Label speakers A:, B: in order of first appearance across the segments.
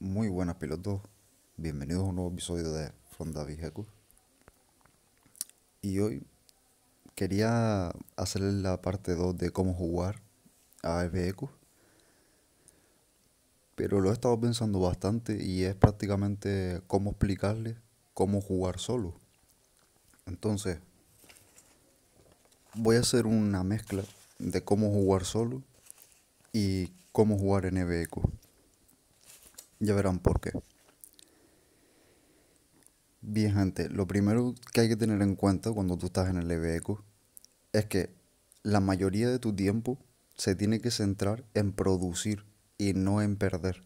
A: Muy buenas pilotos, bienvenidos a un nuevo episodio de From David Y hoy quería hacer la parte 2 de cómo jugar a FBEQ Pero lo he estado pensando bastante y es prácticamente cómo explicarles cómo jugar solo. Entonces, voy a hacer una mezcla de cómo jugar solo y cómo jugar en FBEQ ya verán por qué. Bien, gente, lo primero que hay que tener en cuenta cuando tú estás en el EBECO es que la mayoría de tu tiempo se tiene que centrar en producir y no en perder.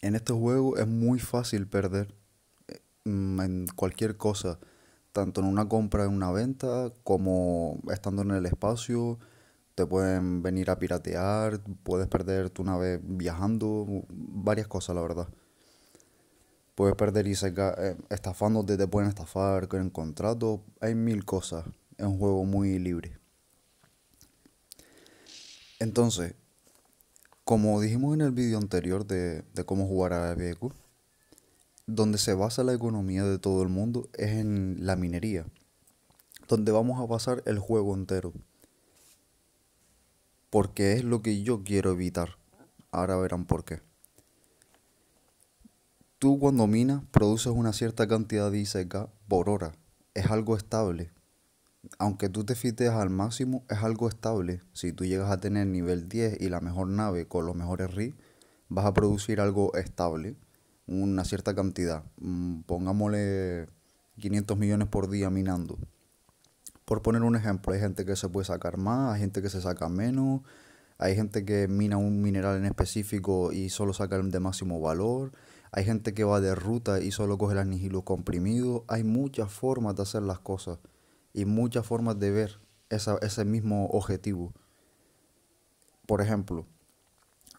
A: En este juego es muy fácil perder eh, mm, en cualquier cosa, tanto en una compra, en una venta, como estando en el espacio, te pueden venir a piratear, puedes perder tu nave viajando, varias cosas la verdad. Puedes perder y sacar eh, estafándote, te pueden estafar con contrato, hay mil cosas. Es un juego muy libre. Entonces, como dijimos en el vídeo anterior de, de, cómo jugar a BQ, donde se basa la economía de todo el mundo es en la minería, donde vamos a pasar el juego entero porque es lo que yo quiero evitar. Ahora verán por qué. Tú cuando minas produces una cierta cantidad de ICK por hora. Es algo estable. Aunque tú te fiteas al máximo, es algo estable. Si tú llegas a tener nivel 10 y la mejor nave con los mejores RI, vas a producir algo estable. Una cierta cantidad. Mm, pongámosle 500 millones por día minando. Por poner un ejemplo, hay gente que se puede sacar más, hay gente que se saca menos, hay gente que mina un mineral en específico y solo saca el de máximo valor, hay gente que va de ruta y solo coge las los comprimidos. Hay muchas formas de hacer las cosas y muchas formas de ver ese mismo objetivo. Por ejemplo,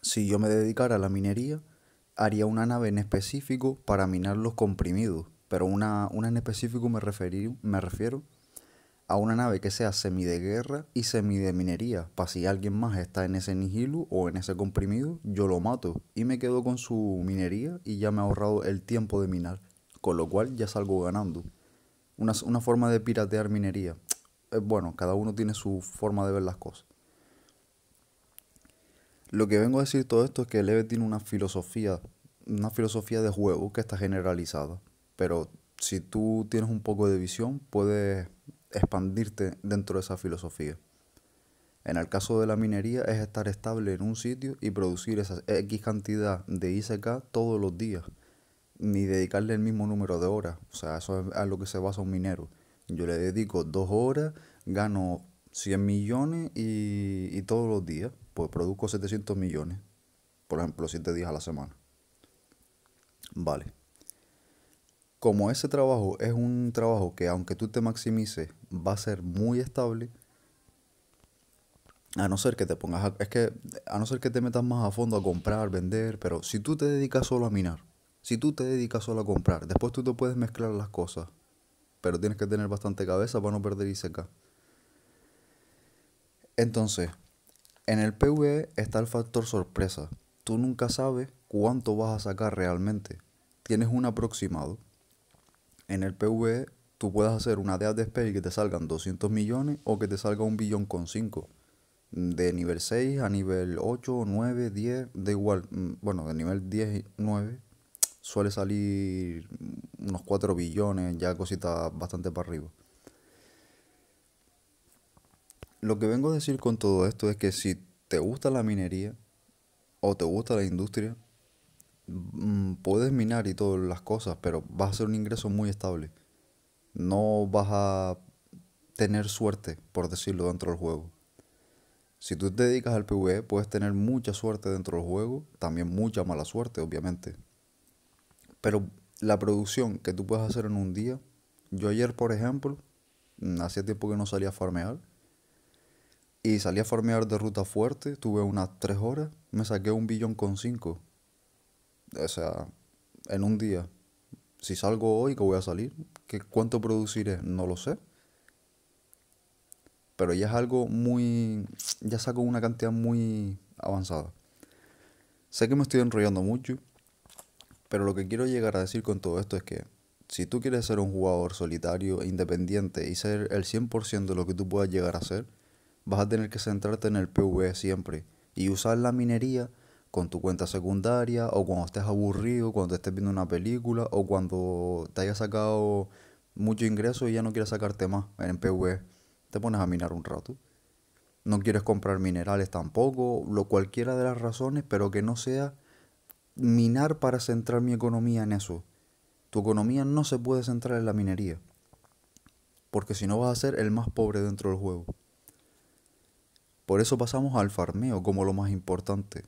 A: si yo me dedicara a la minería, haría una nave en específico para minar los comprimidos. Pero una, en específico me, referí, me refiero a una nave que sea semi de guerra y semi de minería. Para si alguien más está en ese nihilu o en ese comprimido, yo lo mato y me quedo con su minería y ya me he ahorrado el tiempo de minar, con lo cual ya salgo ganando. Una, una forma de piratear minería. Bueno, cada uno tiene su forma de ver las cosas. Lo que vengo a decir todo esto es que Leve tiene una filosofía, una filosofía de juego que está generalizada. Pero si tú tienes un poco de visión, puedes expandirte dentro de esa filosofía. En el caso de la minería es estar estable en un sitio y producir esa X cantidad de ICK todos los días, ni dedicarle el mismo número de horas. O sea, eso es a lo que se basa un minero. Yo le dedico dos horas, gano 100 millones y, todos los días, pues produzco 700 millones, por ejemplo, 7 días a la semana. Vale como ese trabajo es un trabajo que aunque tú te maximices, va a ser muy estable, a no ser que te pongas es que a no ser que te metas más a fondo a comprar, vender, pero si tú te dedicas solo a minar, si tú te dedicas solo a comprar, después tú te puedes mezclar las cosas, pero tienes que tener bastante cabeza para no perder ICK. Entonces, en el PVE está el factor sorpresa. Tú nunca sabes cuánto vas a sacar realmente. Tienes un aproximado, en el PVE tú puedas hacer una DEA de Space que te salgan 200 millones o que te salga un billón con 5. De nivel 6 a nivel 8, 9, 10, da igual. Mm, bueno, de nivel 10, 9 suele salir unos 4 billones, ya cositas bastante para arriba. Lo que vengo a decir con todo esto es que si te gusta la minería o te gusta la industria, Mm, puedes minar y todas las cosas, pero vas a ser un ingreso muy estable. No vas a tener suerte, por decirlo, dentro del juego. Si tú te dedicas al PvE, puedes tener mucha suerte dentro del juego, también mucha mala suerte, obviamente. Pero la producción que tú puedes hacer en un día, yo ayer, por ejemplo, mm, hacía tiempo que no salía a farmear, y salí a farmear de ruta fuerte, tuve unas 3 horas, me saqué un billón con 5 o sea, en un día, si salgo hoy que voy a salir, ¿Qué, ¿cuánto produciré? No lo sé. Pero ya es algo muy... ya saco una cantidad muy avanzada. Sé que me estoy enrollando mucho, pero lo que quiero llegar a decir con todo esto es que si tú quieres ser un jugador solitario independiente y ser el 100% de lo que tú puedas llegar a ser, vas a tener que centrarte en el PvE siempre y usar la minería con tu cuenta secundaria o cuando estés aburrido, cuando estés viendo una película o cuando te hayas sacado mucho ingreso y ya no quieres sacarte más en PV, e. te pones a minar un rato. No quieres comprar minerales tampoco, lo cualquiera de las razones, pero que no sea minar para centrar mi economía en eso. Tu economía no se puede centrar en la minería, porque si no vas a ser el más pobre dentro del juego. Por eso pasamos al farmeo como lo más importante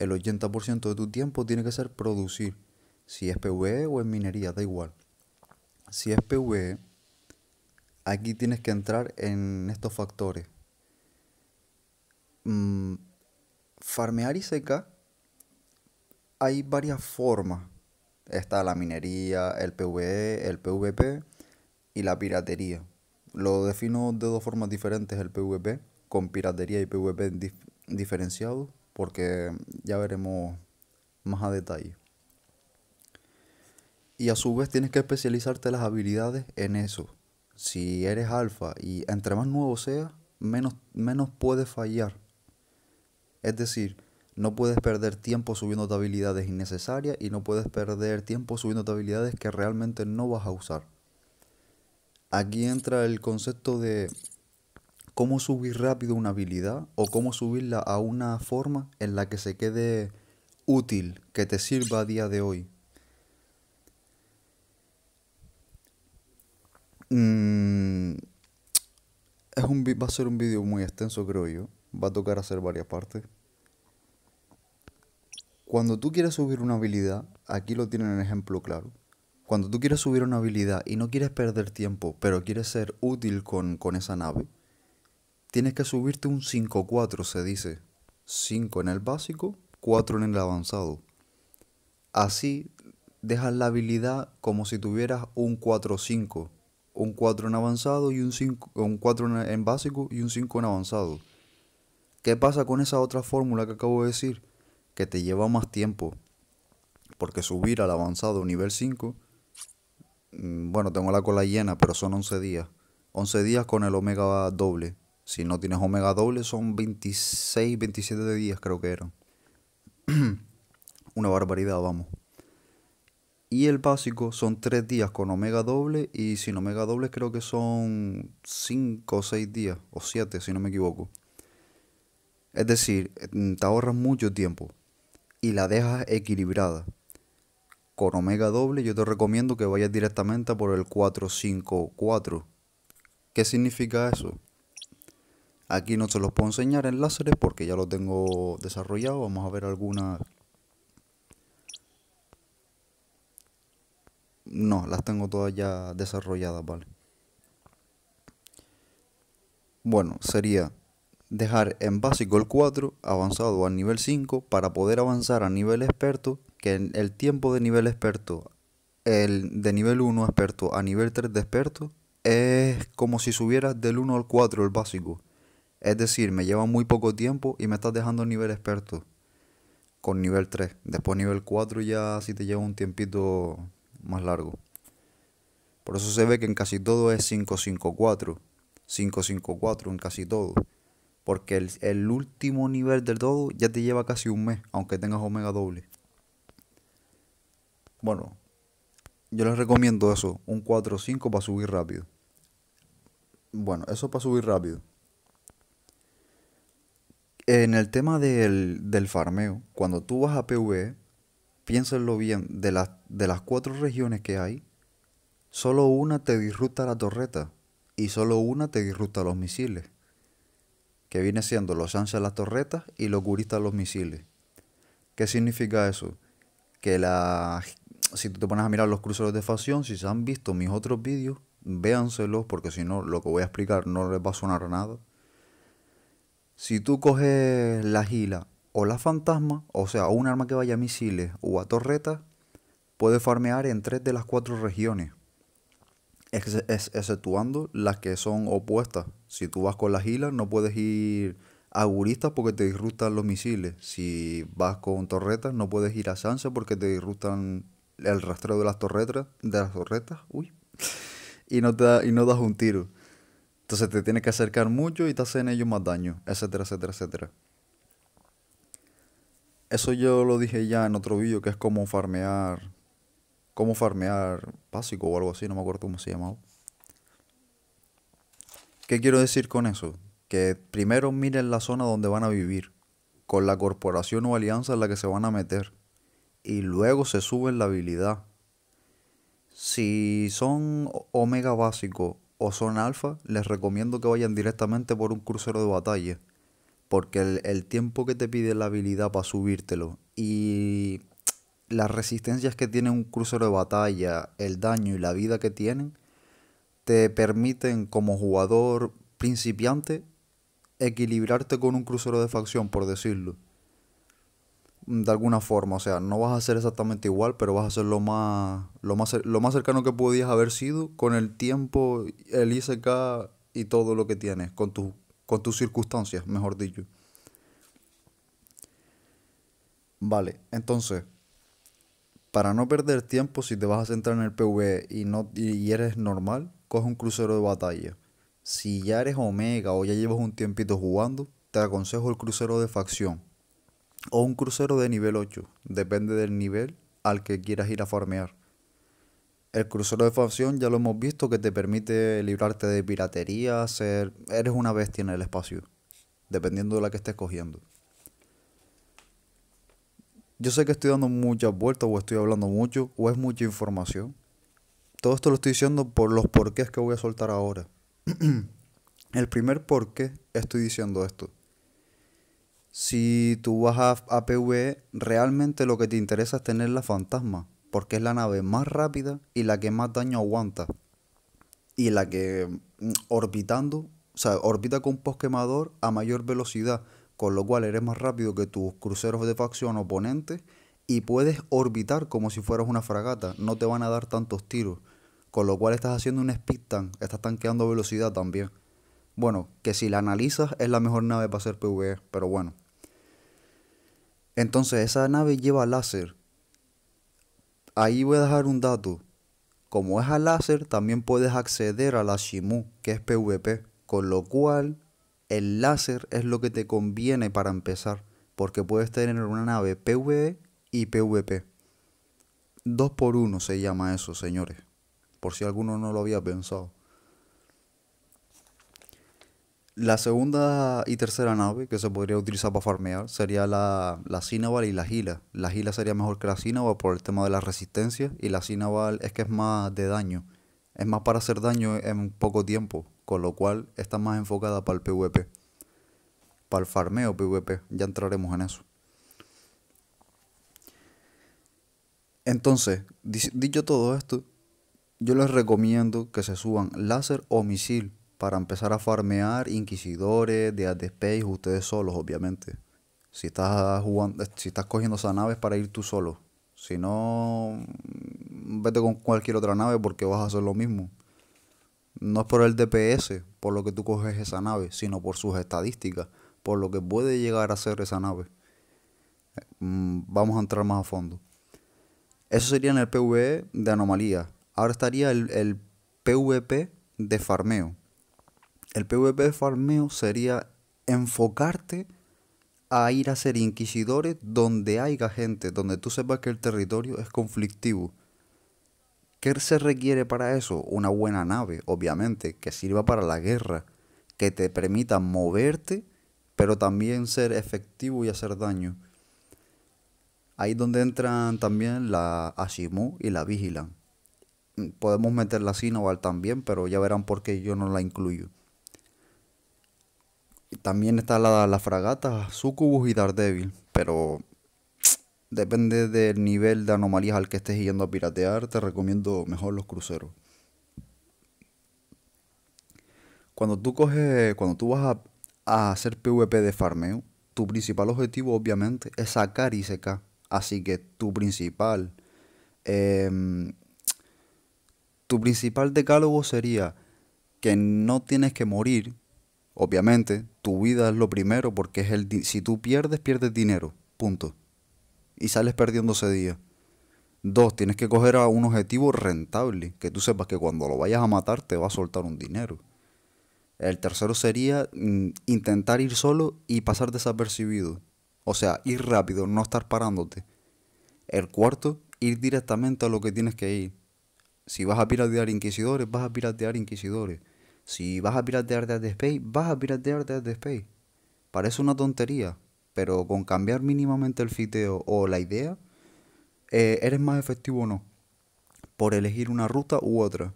A: el 80% de tu tiempo tiene que ser producir. Si es PVE o en minería, da igual. Si es PVE, aquí tienes que entrar en estos factores. Mm, farmear y seca hay varias formas. Está la minería, el PVE, el PVP y la piratería. Lo defino de dos formas diferentes el PVP, con piratería y PVP diferenciados porque ya veremos más a detalle. Y a su vez tienes que especializarte las habilidades en eso. Si eres alfa y entre más nuevo seas, menos, menos puedes fallar. Es decir, no puedes perder tiempo subiendo habilidades innecesarias y no puedes perder tiempo subiendo habilidades que realmente no vas a usar. Aquí entra el concepto de cómo subir rápido una habilidad o cómo subirla a una forma en la que se quede útil, que te sirva a día de hoy. Mm, es un, va a ser un vídeo muy extenso, creo yo. Va a tocar hacer varias partes. Cuando tú quieres subir una habilidad, aquí lo tienen en ejemplo claro. Cuando tú quieres subir una habilidad y no quieres perder tiempo, pero quieres ser útil con esa nave, tienes que subirte un 5-4, se dice. 5 en el básico, 4 en el avanzado. Así dejas la habilidad como si tuvieras un 4-5. Un 4 en avanzado y un, 5, un 4 en básico y un 5 en avanzado. ¿Qué pasa con esa otra fórmula que acabo de decir? Que te lleva más tiempo. Porque subir al avanzado nivel 5, mm, bueno, tengo la cola llena, pero son 11 días. 11 días con el omega doble. Si no tienes omega doble son 26, 27 de días creo que eran. Una barbaridad, vamos. Y el básico son 3 días con omega doble y sin omega doble creo que son 5 o 6 días o 7 si no me equivoco. Es decir, mm, te ahorras mucho tiempo y la dejas equilibrada. Con omega doble yo te recomiendo que vayas directamente por el 454. ¿Qué significa eso? Aquí no se los puedo enseñar en láseres porque ya lo tengo desarrollado. Vamos a ver algunas. No, las tengo todas ya desarrolladas, ¿vale? Bueno, sería dejar en básico el 4, avanzado al nivel 5, para poder avanzar a nivel experto, que en el tiempo de nivel experto, el de nivel 1 experto a nivel 3 de experto, es como si subieras del 1 al 4 el básico. Es decir, me lleva muy poco tiempo y me estás dejando nivel experto con nivel 3. Después nivel 4 ya si te lleva un tiempito más largo. Por eso se ve que en casi todo es 554. 554 4 en casi todo. Porque el, último nivel del todo ya te lleva casi un mes, aunque tengas omega doble. Bueno, yo les recomiendo eso, un 4-5 para subir rápido. Bueno, eso para subir rápido. En el tema del, del farmeo, cuando tú vas a PvE, piénsenlo bien, de las, de las cuatro regiones que hay, solo una te disruta la torreta y solo una te disruta los misiles, que viene siendo los de las torretas y los de los misiles. ¿Qué significa eso? Que la, si tú te pones a mirar los cruceros de facción, si se han visto mis otros vídeos, véanselos porque si no lo que voy a explicar no les va a sonar nada. Si tú coges la gila o la fantasma, o sea, un arma que vaya a misiles o a torretas, puedes farmear en tres de las cuatro regiones, exceptuando las que son opuestas. Si tú vas con la gila, no puedes ir a guristas porque te disruptan los misiles. Si vas con torretas, no puedes ir a Sansa porque te disruptan el rastreo de las torretas, de las torretas, uy, y no, te y no das un tiro. Entonces te tienes que acercar mucho y te hacen ellos más daño, etcétera, etcétera, etcétera. Eso yo lo dije ya en otro vídeo que es como farmear. Como farmear básico o algo así, no me acuerdo cómo se llamaba. ¿Qué quiero decir con eso? Que primero miren la zona donde van a vivir, con la corporación o alianza en la que se van a meter, y luego se suben la habilidad. Si son Omega básico o son alfa, les recomiendo que vayan directamente por un crucero de batalla. Porque el, tiempo que te pide la habilidad para subírtelo y las resistencias que tiene un crucero de batalla, el daño y la vida que tienen, te permiten como jugador principiante equilibrarte con un crucero de facción, por decirlo de alguna forma, o sea, no vas a ser exactamente igual, pero vas a ser lo más, lo más, lo más cercano que podías haber sido con el tiempo, el ISK y todo lo que tienes, con, tu, con tus circunstancias, mejor dicho. Vale, entonces, para no perder tiempo, si te vas a centrar en el PvE y, no, y eres normal, coge un crucero de batalla. Si ya eres Omega o ya llevas un tiempito jugando, te aconsejo el crucero de facción o un crucero de nivel 8, depende del nivel al que quieras ir a farmear. El crucero de facción ya lo hemos visto que te permite librarte de piratería, ser... eres una bestia en el espacio, dependiendo de la que estés cogiendo. Yo sé que estoy dando muchas vueltas o estoy hablando mucho o es mucha información. Todo esto lo estoy diciendo por los porqués que voy a soltar ahora. el primer porqué estoy diciendo esto si tú vas a, PvE, realmente lo que te interesa es tener la fantasma, porque es la nave más rápida y la que más daño aguanta. Y la que mm, orbitando, o sea, orbita con post a mayor velocidad, con lo cual eres más rápido que tus cruceros de facción oponentes y puedes orbitar como si fueras una fragata, no te van a dar tantos tiros, con lo cual estás haciendo un speed tank, estás tanqueando velocidad también. Bueno, que si la analizas es la mejor nave para hacer PvE, pero bueno. Entonces, esa nave lleva láser. Ahí voy a dejar un dato. Como es a láser, también puedes acceder a la Shimu, que es PvP, con lo cual el láser es lo que te conviene para empezar, porque puedes tener una nave PvE y PvP. 2 por 1 se llama eso, señores, por si alguno no lo había pensado. La segunda y tercera nave que se podría utilizar para farmear sería la, la y la Gila. La Gila sería mejor que la Cinnabar por el tema de la resistencia y la Cinnabar es que es más de daño. Es más para hacer daño en poco tiempo, con lo cual está más enfocada para el PvP. Para el farmeo PvP, ya entraremos en eso. Entonces, dicho todo esto, yo les recomiendo que se suban láser o misil para empezar a farmear inquisidores, de Ad space, ustedes solos, obviamente. Si estás jugando, si estás cogiendo esa nave para ir tú solo. Si no, mm, vete con cualquier otra nave porque vas a hacer lo mismo. No es por el DPS, por lo que tú coges esa nave, sino por sus estadísticas, por lo que puede llegar a ser esa nave. Mm, vamos a entrar más a fondo. Eso sería en el PvE de anomalía. Ahora estaría el, el PvP de farmeo. El PvP farmeo sería enfocarte a ir a ser inquisidores donde haya gente, donde tú sepas que el territorio es conflictivo. ¿Qué se requiere para eso? Una buena nave, obviamente, que sirva para la guerra, que te permita moverte, pero también ser efectivo y hacer daño. Ahí es donde entran también la Ashimu y la Vigilan. Podemos meter la Sinoval también, pero ya verán por qué yo no la incluyo. También está la, la fragata Sucubus y Daredevil, pero depende del nivel de anomalías al que estés yendo a piratear, te recomiendo mejor los cruceros. Cuando tú coges, cuando tú vas a, hacer PvP de farmeo, tu principal objetivo obviamente es sacar ICK. Así que tu principal, em, tu principal decálogo sería que no tienes que morir Obviamente, tu vida es lo primero porque es el si tú pierdes, pierdes dinero, punto. Y sales perdiendo ese día. Dos, tienes que coger a un objetivo rentable, que tú sepas que cuando lo vayas a matar te va a soltar un dinero. El tercero sería mm, intentar ir solo y pasar desapercibido. O sea, ir rápido, no estar parándote. El cuarto, ir directamente a lo que tienes que ir. Si vas a piratear inquisidores, vas a piratear inquisidores. Si vas a piratear de Space, vas a piratear de Space. Parece una tontería, pero con cambiar mínimamente el fiteo o la idea, eh, eres más efectivo o no. Por elegir una ruta u otra.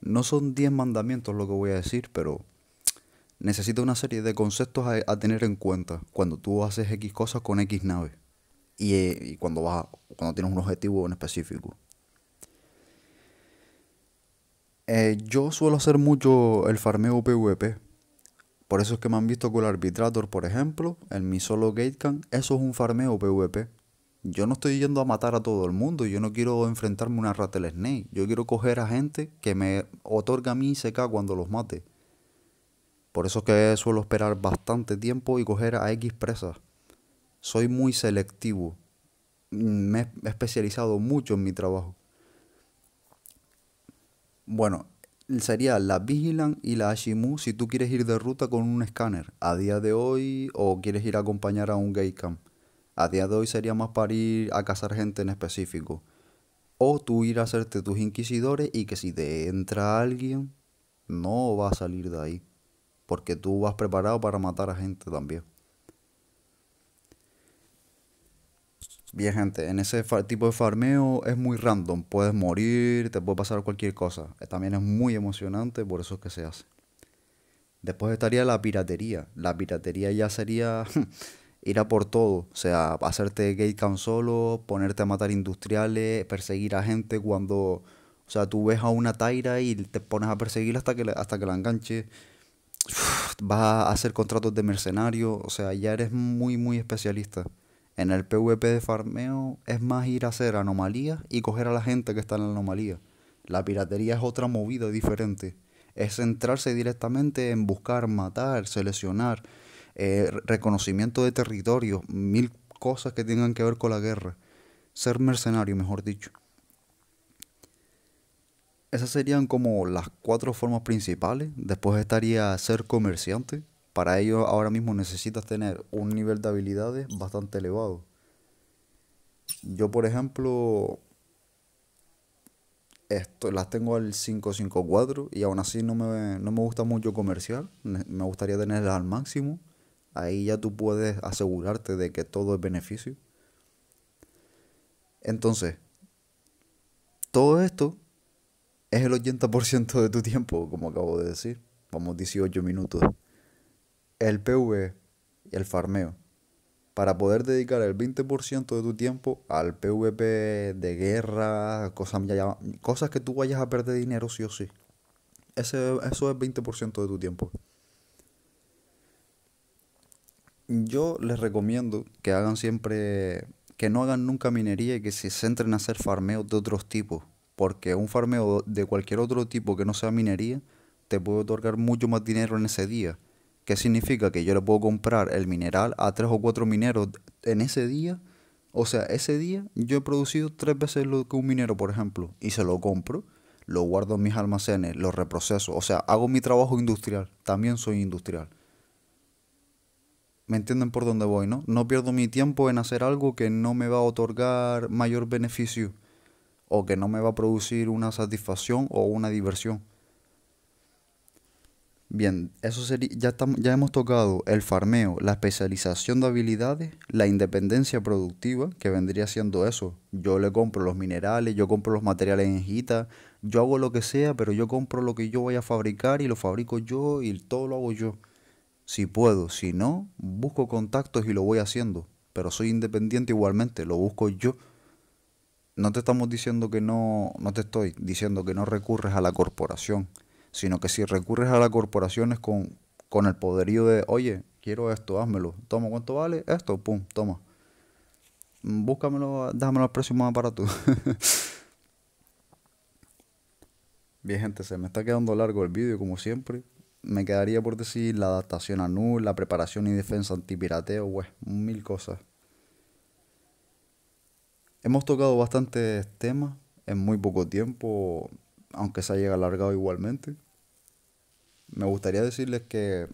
A: No son 10 mandamientos lo que voy a decir, pero necesito una serie de conceptos a, tener en cuenta cuando tú haces X cosas con X naves. Y, eh, y cuando, vas cuando tienes un objetivo en específico. Eh, yo suelo hacer mucho el farmeo PvP. Por eso es que me han visto con el Arbitrator, por ejemplo, en mi solo Gatecam. Eso es un farmeo PvP. Yo no estoy yendo a matar a todo el mundo. Yo no quiero enfrentarme a una Rattle Snake. Yo quiero coger a gente que me otorga a mí CK cuando los mate. Por eso es que suelo esperar bastante tiempo y coger a X presas. Soy muy selectivo. Mm, me he especializado mucho en mi trabajo. Bueno, sería la Vigilant y la Ashimu si tú quieres ir de ruta con un escáner a día de hoy o quieres ir a acompañar a un gay camp. A día de hoy sería más para ir a cazar gente en específico. O tú ir a hacerte tus inquisidores y que si te entra alguien, no va a salir de ahí. Porque tú vas preparado para matar a gente también. Bien, gente, en ese tipo de farmeo es muy random. Puedes morir, te puede pasar cualquier cosa. Eh, también es muy emocionante, por eso es que se hace. Después estaría la piratería. La piratería ya sería ir a por todo. O sea, hacerte gatecam solo, ponerte a matar industriales, perseguir a gente cuando... O sea, tú ves a una Taira y te pones a perseguir hasta que, la, hasta que la enganche. va vas a hacer contratos de mercenario. O sea, ya eres muy, muy especialista. En el PvP de farmeo es más ir a hacer anomalías y coger a la gente que está en la anomalía. La piratería es otra movida diferente. Es centrarse directamente en buscar, matar, seleccionar, eh, reconocimiento de territorio, mil cosas que tengan que ver con la guerra. Ser mercenario, mejor dicho. Esas serían como las cuatro formas principales. Después estaría ser comerciante, para ello ahora mismo necesitas tener un nivel de habilidades bastante elevado. Yo, por ejemplo, esto, las tengo al 554 y aún así no me, no me gusta mucho comercial. Me gustaría tenerlas al máximo. Ahí ya tú puedes asegurarte de que todo es beneficio. Entonces, todo esto es el 80% de tu tiempo, como acabo de decir. Vamos 18 minutos el PV y el farmeo. Para poder dedicar el 20% de tu tiempo al PvP de guerra, cosas, cosas que tú vayas a perder dinero sí o sí. Ese, eso es 20% de tu tiempo. Yo les recomiendo que hagan siempre, que no hagan nunca minería y que se centren a hacer farmeos de otros tipos. Porque un farmeo de cualquier otro tipo que no sea minería te puede otorgar mucho más dinero en ese día. ¿Qué significa? Que yo le puedo comprar el mineral a tres o cuatro mineros en ese día. O sea, ese día yo he producido tres veces lo que un minero, por ejemplo, y se lo compro, lo guardo en mis almacenes, lo reproceso. O sea, hago mi trabajo industrial. También soy industrial. ¿Me entienden por dónde voy, no? No pierdo mi tiempo en hacer algo que no me va a otorgar mayor beneficio o que no me va a producir una satisfacción o una diversión. Bien, eso sería, ya, ya hemos tocado el farmeo, la especialización de habilidades, la independencia productiva, que vendría siendo eso. Yo le compro los minerales, yo compro los materiales en jita, yo hago lo que sea, pero yo compro lo que yo voy a fabricar y lo fabrico yo y todo lo hago yo. Si puedo, si no, busco contactos y lo voy haciendo, pero soy independiente igualmente, lo busco yo. No te estamos diciendo que no, no te estoy diciendo que no recurres a la corporación sino que si recurres a las corporaciones con, con el poderío de, oye, quiero esto, házmelo, toma cuánto vale, esto, pum, toma. Búscamelo, déjamelo al precio más barato. Bien, gente, se me está quedando largo el vídeo, como siempre. Me quedaría por decir la adaptación a NU, la preparación y defensa antipirateo, pues, mil cosas. Hemos tocado bastantes temas en muy poco tiempo, aunque se haya alargado igualmente. Me gustaría decirles que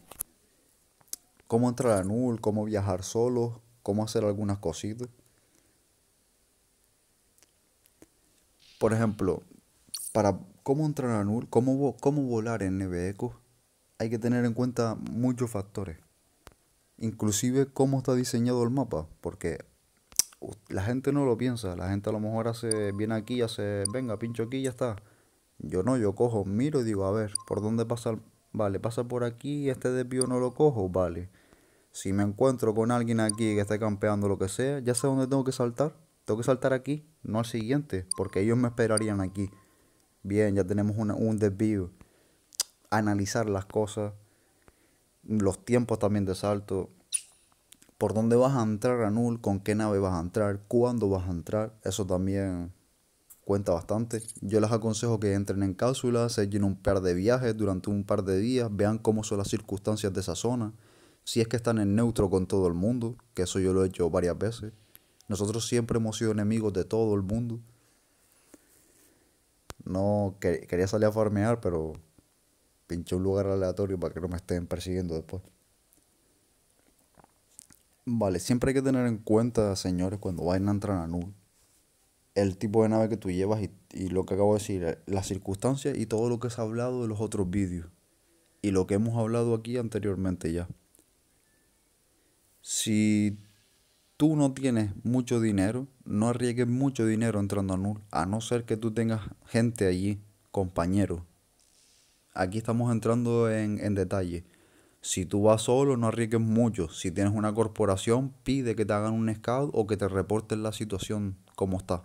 A: cómo entrar a Null, cómo viajar solo, cómo hacer algunas cositas. Por ejemplo, para cómo entrar a Null, cómo, cómo volar en NBECO, hay que tener en cuenta muchos factores. Inclusive cómo está diseñado el mapa, porque la gente no lo piensa. La gente a lo mejor hace, viene aquí y hace, venga, pincho aquí y ya está. Yo no, yo cojo, miro y digo, a ver, ¿por dónde pasa el, Vale, pasa por aquí, este desvío no lo cojo, vale. Si me encuentro con alguien aquí que esté campeando lo que sea, ya sé dónde tengo que saltar. Tengo que saltar aquí, no al siguiente, porque ellos me esperarían aquí. Bien, ya tenemos una, un desvío. Analizar las cosas, los tiempos también de salto, por dónde vas a entrar a con qué nave vas a entrar, cuándo vas a entrar, eso también cuenta bastante. Yo les aconsejo que entren en cápsula se llenen un par de viajes durante un par de días, vean cómo son las circunstancias de esa zona, si es que están en neutro con todo el mundo, que eso yo lo he hecho varias veces. Nosotros siempre hemos sido enemigos de todo el mundo. No quería salir a farmear, pero pinché un lugar aleatorio para que no me estén persiguiendo después. Vale, siempre hay que tener en cuenta, señores, cuando vayan a entrar a nul el tipo de nave que tú llevas y, lo que acabo de decir, las circunstancias y todo lo que se ha hablado de los otros vídeos y lo que hemos hablado aquí anteriormente ya. Si tú no tienes mucho dinero, no arriesgues mucho dinero entrando a NUR, a no ser que tú tengas gente allí, compañeros. Aquí estamos entrando en, en detalle. Si tú vas solo, no arriesgues mucho. Si tienes una corporación, pide que te hagan un scout o que te reporten la situación como está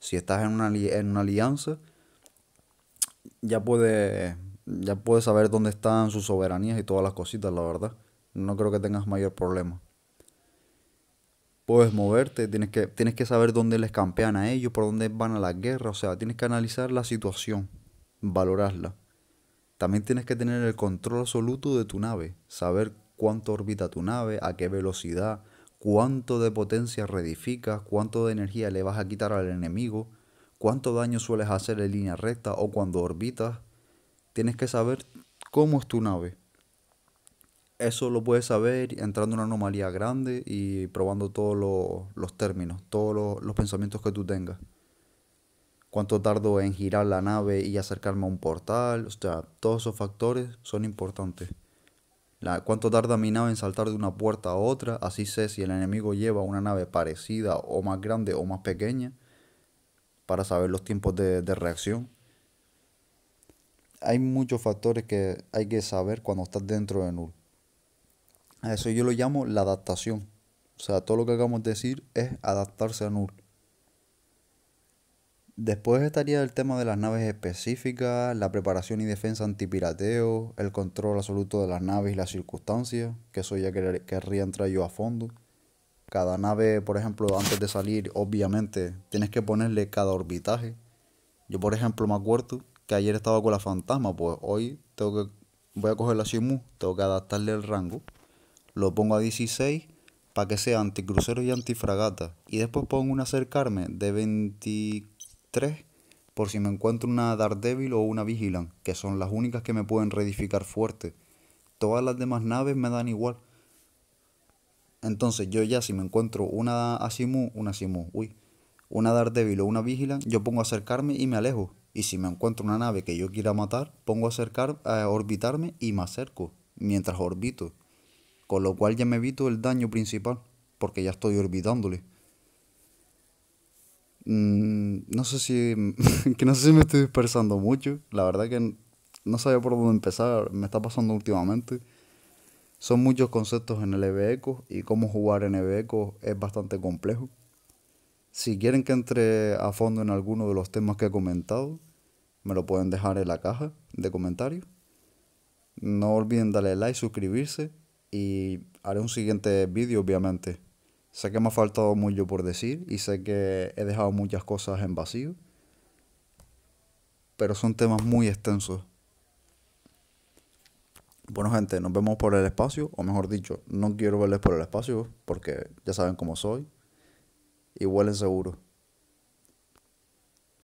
A: si estás en una, alianza, ya puedes ya saber dónde están sus soberanías y todas las cositas, la verdad. No creo que tengas mayor problema. Puedes moverte, tienes que, tienes que saber dónde les campean a ellos, por dónde van a la guerra, o sea, tienes que analizar la situación, valorarla. También tienes que tener el control absoluto de tu nave, saber cuánto orbita tu nave, a qué velocidad, cuánto de potencia reedificas, cuánto de energía le vas a quitar al enemigo, cuánto daño sueles hacer en línea recta o cuando orbitas. Tienes que saber cómo es tu nave. Eso lo puedes saber entrando en una anomalía grande y probando todos los, los términos, todos los pensamientos que tú tengas. Cuánto tardo en girar la nave y acercarme a un portal. O sea, todos esos factores son importantes la, cuánto tarda mi nave en saltar de una puerta a otra, así sé si el enemigo lleva una nave parecida o más grande o más pequeña, para saber los tiempos de, de reacción. Hay muchos factores que hay que saber cuando estás dentro de Null. A eso yo lo llamo la adaptación. O sea, todo lo que acabamos de decir es adaptarse a Null. Después estaría el tema de las naves específicas, la preparación y defensa antipirateo, el control absoluto de las naves y las circunstancias, que eso ya querría entrar yo a fondo. Cada nave, por ejemplo, antes de salir, obviamente, tienes que ponerle cada orbitaje. Yo, por ejemplo, me acuerdo que ayer estaba con la fantasma, pues hoy tengo que, voy a coger la Shimu, tengo que adaptarle el rango. Lo pongo a 16 para que sea anticrucero y antifragata. Y después pongo un acercarme de 24. 3 por si me encuentro una débil o una Vigilant, que son las únicas que me pueden reedificar fuerte. Todas las demás naves me dan igual. Entonces yo ya si me encuentro una Asimu, una asimú uy, una débil o una Vigilant, yo pongo a acercarme y me alejo. Y si me encuentro una nave que yo quiera matar, pongo a acercar, a orbitarme y me acerco mientras orbito. Con lo cual ya me evito el daño principal, porque ya estoy orbitándole. Mm, no sé si. que no sé si me estoy dispersando mucho. La verdad que no sabía por dónde empezar. Me está pasando últimamente. Son muchos conceptos en el EBECO y cómo jugar en EBECO es bastante complejo. Si quieren que entre a fondo en alguno de los temas que he comentado, me lo pueden dejar en la caja de comentarios. No olviden darle like, suscribirse y haré un siguiente vídeo obviamente. Sé que me ha faltado mucho por decir y sé que he dejado muchas cosas en vacío, pero son temas muy extensos. Bueno gente, nos vemos por el espacio, o mejor dicho, no quiero verles por el espacio porque ya saben cómo soy y huelen seguro.